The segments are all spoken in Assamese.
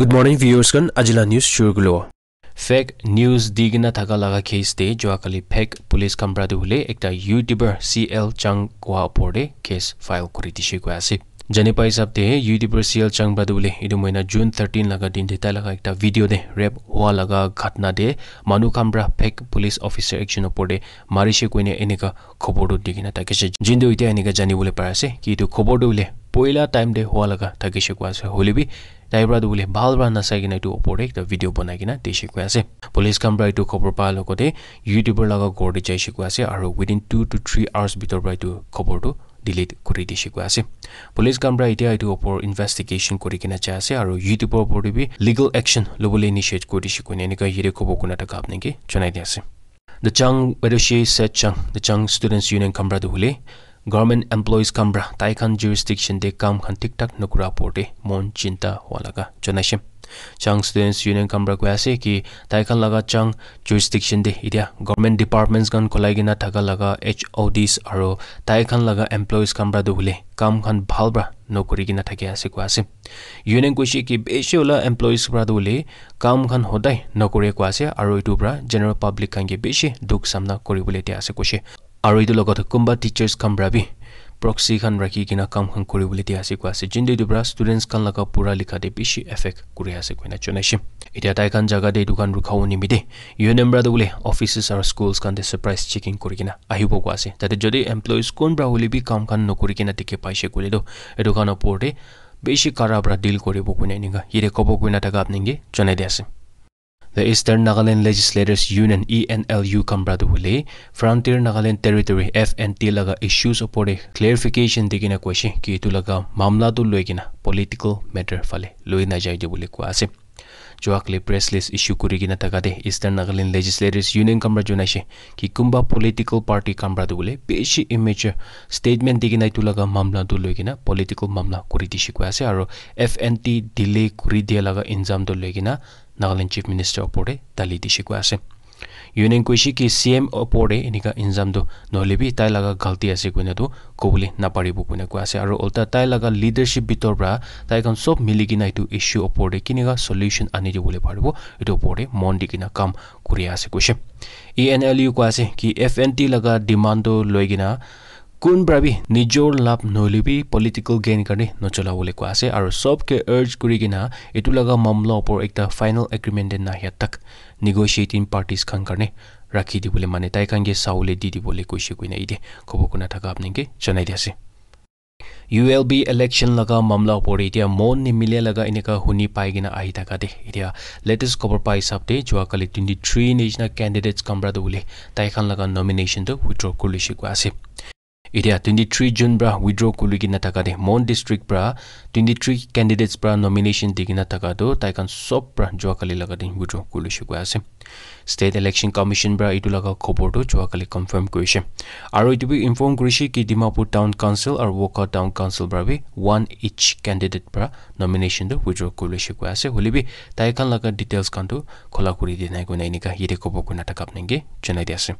গুড মৰ্ণিং ভিউৰ্ছখন আজিলা নিউজ চুৰগুলো ফেক নিউজ দি কিনে থকা লগা কেছ দে যোৱাকালি ফেক পুলিচ কামৰা দিবলৈ এটা ইউটিউবাৰ চি এল চাং কোৱা ওপৰতে কেছ ফাইল কৰি দিছে কৈ আছে জানি পাই হিচাপ দে ইউটিউবাৰ চি এল চাং বা দিবলৈ এইটো মহিনা জুন থাৰ্টিন লগা দিন দে তাই লগা এটা ভিডিঅ' দে ৰেপ হোৱা লগা ঘটনা দে মানুহ কামৰা ফেক পুলিচ অফিচাৰ একজনৰ ওপৰতে মাৰিছে কৈনে এনেকুৱা খবৰটো দি কিনে তাকে যোনটো এতিয়া এনেকৈ জানিবলৈ পাৰিছে কি এইটো খবৰটো বোলে পইলা টাইম দে হোৱা লগা থাকিছে কোৱা আছে হলিবি তাইৰ পৰা বোলে ভাল ভাল নাচাই কিনে এইটো ওপৰতে এটা ভিডিঅ' বনাই কিনে দিছে কৈ আছে পুলিচ কাম পৰা এইটো খবৰ পোৱাৰ লগতে ইউটিউবৰ লগত গঢ় দি যাইছে কোৱা আছে আৰু within two two three hours ভিতৰৰ পৰা এইটো খবৰটো ডিলিট কৰি দিছে কোৱা আছে পুলিচ কামৰা এতিয়া এইটো ওপৰত ইনভেষ্টিগেশ্যন কৰি কিনে চাই আছে আৰু ইউটিউবৰ ওপৰতে বি লিগেল একশ্যন ল'বলৈ ইনিচিয়েট কৰি দিছে কোনে এনেকুৱা হিৰে খবৰ কোনো এটা কাপ নেকি জনাই দিয়া আছে দ্য চাং বাইদেউ চেট চাং দ্য চাং ষ্টুডেণ্টছ ইউনিয়ন কামৰাটো হ'লে গভৰ্ণমেণ্ট এমপ্লয়িজ কামৰা তাইখন জিৰিষ্টিকশ্যনতে কামখন ঠিক ঠাক নকৰা ওপৰতে মন চিন্তা হোৱা লগা জনাইছে চাং ষ্টুডেণ্টছ ইউনিয়ন কামৰা কৈ আছে কি তাইখন লগা চাং জিৰিষ্টিকশ্যনতে এতিয়া গভৰ্ণমেণ্ট ডিপাৰ্টমেণ্টছখন কলাই কিনে থকা লগা এইচ অ' ডিছ আৰু তাইখন লগা এমপ্লয়িজ কামৰা দুহুলে কামখন ভাল পৰা নকৰি কিনে থাকি আছে কোৱা আছে ইউনিয়ন কৈছে কি বেছি ওলা এমপ্লয়িজ পৰা দুলি কামখন সদায় নকৰিয়ে কোৱা আছে আৰু এইটোৰ পৰা জেনেৰেল পাব্লিক কাংগে বেছি দুখ চামনা কৰিবলৈ এতিয়া আছে কৈছে আৰু এইটো লগত কোনোবা টিচাৰ্ছ কাম ৰাবি প্ৰক্সিখন ৰাখি কিনে কামখন কৰিবলৈ দিয়া আছে কোৱা আছে যোনটো পৰা ষ্টুডেণ্টছখন লগা পুৰা লিখা দি বেছি এফেক্ট কৰি আছে কইনা জনাইছে এতিয়া তাইখন জেগা দি দোকান ৰখাব নিমিতে ইউনিয়নবাৰটো বোলে অফিচেছ আৰু স্কুলছখন দি চাৰপ্ৰাইজ চেকিং কৰি কিনে আহিব কোৱা আছে যাতে যদি এমপ্লয়িজ কোনোবা হ'লে বি কামখন নকৰি কিনে টিকে পাইছে কৰিলেতো এই দোকানৰ ওপৰতে বেছি কাৰাৰ ডিল কৰিব কোনে নিগা ইৰে ক'ব কোনা থাকা আপুনি জনাই দিয়া আছে The Eastern Nagaland Legislators Union ENLU Kambradhuli Frontier Nagaland Territory FNT laga issues opore clarification digina kwashi ki tu laga mamla tu loigina political matter fale loina jai de bule kwase jwakle press list issue kuri gina tagade Eastern Nagaland Legislators Union Kambrajunashi ki kumba political party Kambradhuli peshi image statement digina tu laga mamla tu loigina political mamla kuri dishi kwase aro FNT delay kuri dia laga inzam tu loigina Nagaland chief minister ওপৰতে তালি দি শিকোৱা আছে ইউনিয়ন কৈছে কি চি এম ওপৰতে এনেকুৱা ইঞ্জামটো নহ'লেবি তাই লগা গাল্টি আছে কইনাটো ক'বলৈ নাপাৰিব কোনে কোৱা আছে আৰু উল্টা তাই লগা লিডাৰশ্বিপ ভিতৰৰ পৰা তাইখন চব মিলি কিনে এইটো ইছ্যু ওপৰতে কেনেকুৱা চলিউশ্যন আনি দিবলৈ পাৰিব এইটো ওপৰতে মন দি কাম কৰি আছে কৈছে ই এন এল ইউ কোৱা আছে কি এফ এন টি লগা কোন ব্ৰাবি নিজৰ লাভ নলবি পলিটিকেল গেইন কাৰণে নচলাবলৈ কোৱা আছে আৰু চবকে আৰ্জ কৰি কিনা এইটো লগা মামলা ওপৰত এটা ফাইনেল এগ্ৰিমেণ্টে নাহি তাক নিগচিয়েটিং পাৰ্টিজখন কাৰণে ৰাখি দিবলৈ মানে তাই কাংগে চাউলে দি দিবলৈ কৈছে কুইনাই দে ক'ব কোনা আপুনি আপোনালোকে জনাই দি আছে ইউ এল বি এলেকশ্যন লগা মামলা ওপৰত এতিয়া মন নিমিলে লগা এনেকুৱা শুনি পাই কিনে আহি থকা দে এতিয়া লেটেষ্ট খবৰ পাই হিচাপতে যোৱাকালি টুৱেণ্টি থ্ৰী নিচিনা কেণ্ডিডেটছ কামৰাটো বুলি তাইখন লগা নমিনেশ্যনটো উইথড্ৰ কৰিছে কোৱা আছে এতিয়া টুৱেণ্টি থ্ৰী জুন পৰা উইড্ৰ' কৰি কিনে থকা দেই মন ডিষ্ট্ৰিক্ট পৰা টুৱেণ্টি থ্ৰী কেণ্ডিডেটছ পৰা নমিনেশ্যন দি কিনে থকাটো তাইখন চব পৰা যোৱাকালি লগা দিন উইড্ৰ' লৈছো কোৱা আছে ষ্টেট ইলেকশ্যন কমিশ্যন পৰা এইটো লগা খবৰটো যোৱাকালি কনফাৰ্ম কৰিছে আৰু এইটো বি ইনফৰ্ম কৰিছে কি ডিমাপুৰ টাউন কাউন্সিল আৰু ৱকাউট টাউন কাউঞ্চিল পৰা ওৱান ইচ কেণ্ডিডেট পৰা নমিনেশ্যনটো উইড্ৰ' কৰি কৰিছে কোৱা আছে হ'লে বি তাইখন লগা ডিটেইলছখনটো খোলা কৰি দিয়া নাই কোনে এনেকুৱা ইয়াতে খবৰ কোনে থকা আপোনাক জনাই দিয়া আছে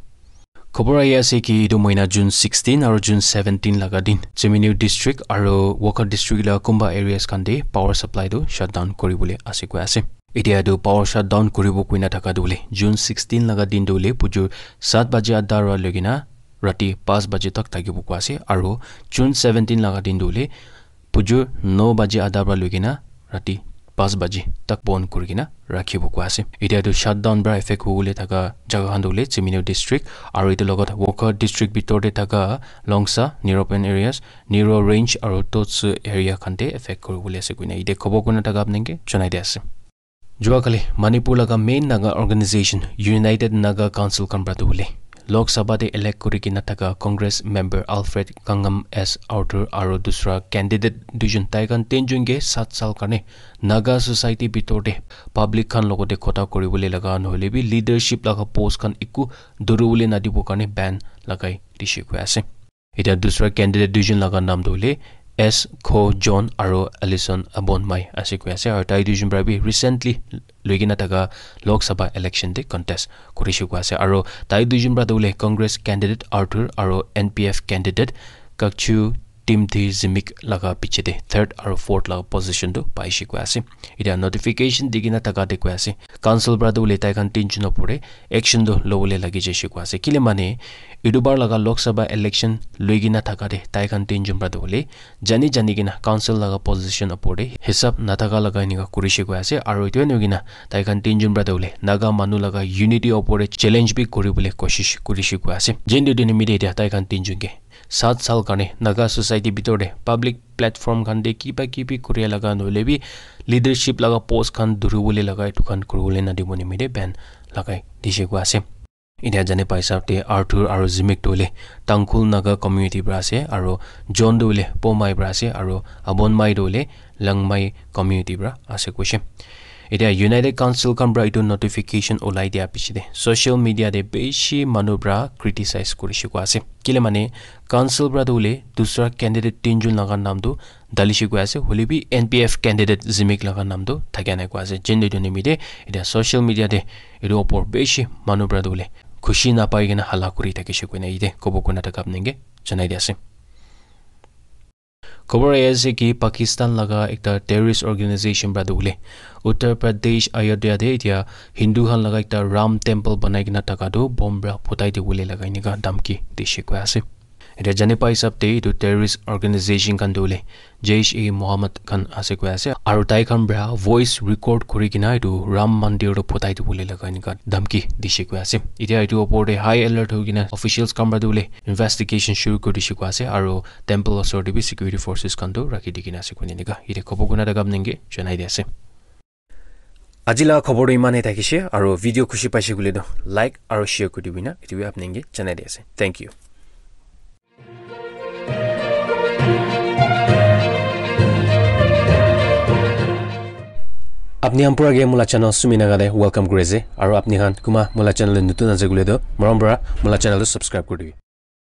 খবৰ আহি আছে কি এইটো মহিনা জুন ছিক্সটিন আৰু জুন ছেভেণ্টিন লগা দিন জেমিনিউ ডিষ্ট্ৰিক্ট আৰু ৱকট ডিষ্ট্ৰিক্টৰ কোনোবা এৰিয়াছ খান দি পাৱাৰ ছাপ্লাইটো শ্বাটডাউন কৰিবলৈ আছে কৈ আছে এতিয়া এইটো পাৱাৰ শ্বাটডাউন কৰিব কুই নাথাকা বুলি জুন ছিক্সটিন লগা দিনটো বুলি পুজোৰ সাত বাজি আড্ডা ৰোৱাৰ লৈ কিনে ৰাতি পাঁচ বাজি তক থাকিব কোৱা আছে আৰু জুন ছেভেণ্টিন লগা দিনটো বুলি পুজোৰ ন বাজি আড্ডা ৰোৱাৰ লৈ কিনে ৰাতি পাঁচ বাজি তাক বন্ধ কৰি কিনে ৰাখিব কোৱা আছে এতিয়াতো শ্বাটডাউন বা এফেক্ট হ'বলৈ থকা জেগাখন হ'লে চিমিনিউ ডিষ্ট্ৰিক্ট আৰু এইটোৰ লগত ৱকা ডিষ্ট্ৰিক্ট ভিতৰতে থকা লংচা নিৰপেন এৰিয়াছ নিউৰ ৰেঞ্জ আৰু টচ এৰিয়াখনতে এফেক্ট কৰিবলৈ আছে কোনে এতিয়া খবৰ কোনে থকা আপোনালোকে জনাই দিয়া আছে যোৱাকালি মণিপুৰ লগা main Naga organisation united Naga কাউন্সিলখন পৰা বুলি লোক সভাতে এলেক্ট কৰি কিনে থকা Congress member Alfred Kangam as outer আৰু দুচৰা কেণ্ডিডেট দুজন তাইকান তিনিজনকে সাত চাল কাৰণে নাগা ছচাইটিৰ ভিতৰতে পাব্লিক খান লগতে খতা কৰিবলৈ লগা নহ'লে বি লিডাৰশ্বিপ লগা পষ্ট খান একো দৌৰিবলৈ নাদিবৰ কাৰণে বেন লগাই দিছে কৈ আছে এতিয়া দুচৰা কেণ্ডিডেট দুজন লগা নাম হ'লে এছ খো জন আৰু এলিছন বনমাই আছে কৈ আছে আৰু তাই দুইজন প্ৰায় ৰিচেণ্টলি লৈ কিনে থকা লোকসভা ইলেকশ্যন দি কণ্টেষ্ট কৰিছে কোৱা আছে আৰু তাই দুইজন প্ৰাদ বোলে কংগ্ৰেছ কেণ্ডিডেট আৰ্থুৰ আৰু N P F candidate Kachui Timothy Zimik লগা পিছতে থাৰ্ড আৰু ফৰ্থ লগা পজিশ্যনটো পাইছে কৈ আছে এতিয়া নটিফিকেশ্যন দি কিনে থকা দেখুৱাই আছে কাউঞ্চিলৰ পৰাটো বোলে তাইখন টেনশ্যনত পৰে একশ্যনটো ল'বলৈ লাগি যাইছে কোৱা আছে কেলে মানে ইটোবাৰ লগা লোকসভা ইলেকশ্যন লৈ কিনে থকা দে তাইখন টেনশ্যন পৰাটো বোলে জানি জানি কিনে কাউঞ্চিল লগা পজিশ্যন ওপৰতে হিচাপ নাথাকা লগা এনেকুৱা কৰিছে কৈ আছে আৰু এইটোৱে নকিনা তাইখন টেনশ্যন পৰাটো বোলে নাগা মানুহ লগা ইউনিটিৰ ওপৰত চেলেঞ্জ বি কৰিবলৈ কৈছে কৰিছে কৈ আছে যেন দুদিন মিলি এতিয়া তাইখন টেনশ্যনকে সাত চাল কাৰণে নাগা চ'চাইটিৰ ভিতৰত পাব্লিক প্লেটফৰ্ম খান দে কিবা কিবি কৰি লগা নহ'লে বি লিডাৰশ্বিপ লগা পষ্ট খান ধৰিবলৈ লগা এইটো খান কৰিবলৈ নাদিব নিমিৰে বেন লগাই দিছে গৈ আছে এতিয়া যেনে পাইছা তে আৰ্থুৰ আৰু জিমিক টোলে টাংখুল নাগা কমিউনিটিৰ পৰা আছে আৰু জন দৌলে পমাইৰ পৰা আছে আৰু আবনমাই দৌলে লংমাই কমিউনিটিৰ পৰা আছে কৈছে এতিয়া ইউনাইটেড কাউঞ্চিলখন পৰা এইটো নটিফিকেশ্যন ওলাই দিয়াৰ পিছতে ছ'চিয়েল মিডিয়াতে বেছি মানুহৰ পৰা ক্ৰিটিচাইজ কৰিছে কোৱা আছে কেলে মানে কাউঞ্চিল পৰা তোলে দুচৰা কেণ্ডিডেট তিনিজন লগাৰ নামটো দালিচি কৈ আছে হলি বি N P F candidate Zimik লগাৰ নামটো থাকে নাই কোৱা আছে যেনেদৰে নিমিতে এতিয়া ছ'চিয়েল মিডিয়াতে এইটোৰ ওপৰ বেছি মানুহৰ পৰা তোলে খুচি নাপায় কিনে হাল্লা কৰি থাকিছে কোনে ইতে ক'ব কোনে থাকে আপোনালোকে জনাই দিয়া আছে খবৰ এই আছে কি পাকিস্তান লগা এটা টেৰৰিষ্ট অৰ্গেনাইজেশ্যন পৰা দোলে উত্তৰ প্ৰদেশ অয়োধ্যাতে এতিয়া হিন্দুখন লগা এটা ৰাম টেম্পল বনাই কিনে থকাটো বম্ব ফুটাই দিবলৈ লগা এনেকুৱা ধামকি দিছে কৈ আছে এতিয়া জানি পাই হিচাপতে এইটো টেৰৰিষ্ট অৰ্গেনাইজেশ্যন খান দিলে জেইছ এ মহম্মদ খান আছে কৈ আছে আৰু তাইখন বেয়া ভইচ ৰেকৰ্ড কৰি কিনা এইটো ৰাম মন্দিৰতো ফুটাই দিবলৈ লগা এনেকুৱা ধমকি দিছে কৈ আছে এতিয়া এইটোৰ ওপৰতে হাই এলাৰ্ট হৈ কিনে অফিচিয়েলছ কামৰা দিবলৈ ইনভেষ্টিগেশ্যন চুৰ কৰি দিছে কোৱা আছে আৰু টেম্পল ওচৰতে বি চিকিউৰিটি ফৰ্চেছ খানটো ৰাখি দি কিনে আছে কোনে এনেকুৱা এতিয়া খবৰ কোনে দেখাম নেকি জনাই দি আছে আজিলা খবৰটো ইমানেই থাকিছে আৰু ভিডিঅ' খুচি পাইছে বুলি লাইক আৰু শ্বেয়াৰ কৰি দিবি না এইটোৱে আপুনি জনাই দি আছে থেংক ইউ আপনি আমৰা গে চেনেল চ্যানেল সুমিনাগালে ওয়েলকাম কৰেছে আৰু আপনি হান কুমা মোলা চ্যানেল নতুন আছে গুলো মৰমপৰা মোলা চ্যানেল সাবস্ক্ৰাইব কৰি দিবি